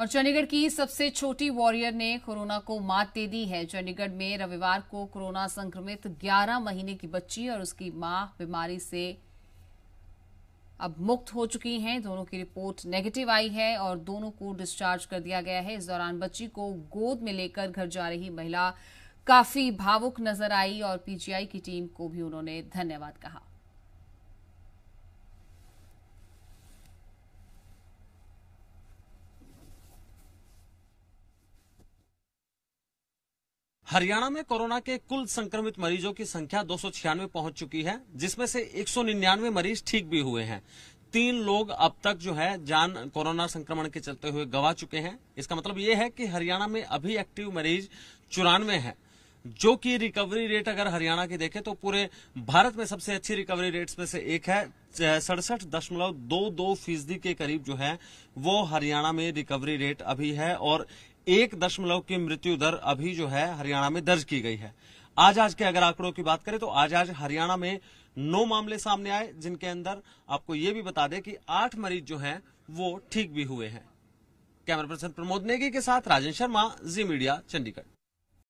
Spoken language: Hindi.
और चंडीगढ़ की सबसे छोटी वॉरियर ने कोरोना को मात दे दी है चंडीगढ़ में रविवार को कोरोना संक्रमित 11 महीने की बच्ची और उसकी मां बीमारी से अब मुक्त हो चुकी हैं दोनों की रिपोर्ट नेगेटिव आई है और दोनों को डिस्चार्ज कर दिया गया है इस दौरान बच्ची को गोद में लेकर घर जा रही महिला काफी भावुक नजर आई और पीजीआई की टीम को भी उन्होंने धन्यवाद कहा हरियाणा में कोरोना के कुल संक्रमित मरीजों की संख्या दो सौ पहुंच चुकी है जिसमें से 199 मरीज ठीक भी हुए हैं तीन लोग अब तक जो है जान कोरोना संक्रमण के चलते हुए गवा चुके हैं इसका मतलब ये है कि हरियाणा में अभी एक्टिव मरीज चौरानवे हैं जो कि रिकवरी रेट अगर हरियाणा की देखें तो पूरे भारत में सबसे अच्छी रिकवरी रेट्स में से एक है सड़सठ दशमलव दो दो फीसदी के करीब जो है वो हरियाणा में रिकवरी रेट अभी है और एक दशमलव की मृत्यु दर अभी जो है हरियाणा में दर्ज की गई है आज आज के अगर आंकड़ों की बात करें तो आज आज हरियाणा में नौ मामले सामने आए जिनके अंदर आपको ये भी बता दें कि आठ मरीज जो हैं वो ठीक भी हुए हैं कैमरा पर्सन प्रमोद नेगी के साथ राजेंद्र शर्मा जी मीडिया चंडीगढ़